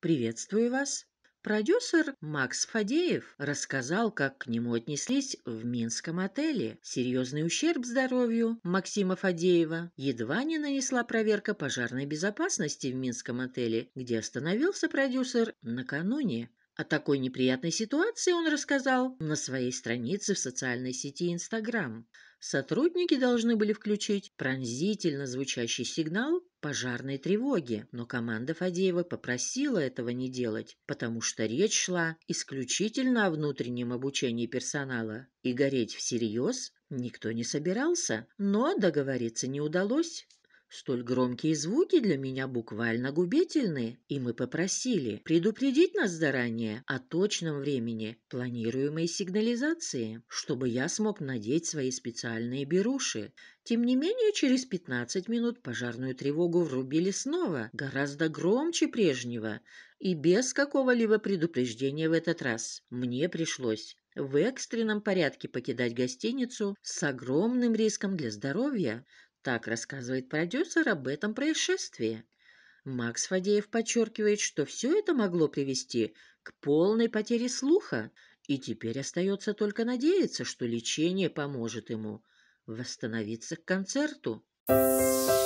«Приветствую вас». Продюсер Макс Фадеев рассказал, как к нему отнеслись в Минском отеле. Серьезный ущерб здоровью Максима Фадеева едва не нанесла проверка пожарной безопасности в Минском отеле, где остановился продюсер накануне. О такой неприятной ситуации он рассказал на своей странице в социальной сети Instagram. Сотрудники должны были включить пронзительно звучащий сигнал пожарной тревоги, но команда Фадеева попросила этого не делать, потому что речь шла исключительно о внутреннем обучении персонала, и гореть всерьез никто не собирался, но договориться не удалось. Столь громкие звуки для меня буквально губительны, и мы попросили предупредить нас заранее о точном времени планируемой сигнализации, чтобы я смог надеть свои специальные беруши. Тем не менее, через 15 минут пожарную тревогу врубили снова, гораздо громче прежнего, и без какого-либо предупреждения в этот раз. Мне пришлось в экстренном порядке покидать гостиницу с огромным риском для здоровья, так рассказывает продюсер об этом происшествии. Макс Фадеев подчеркивает, что все это могло привести к полной потере слуха, и теперь остается только надеяться, что лечение поможет ему восстановиться к концерту. Thank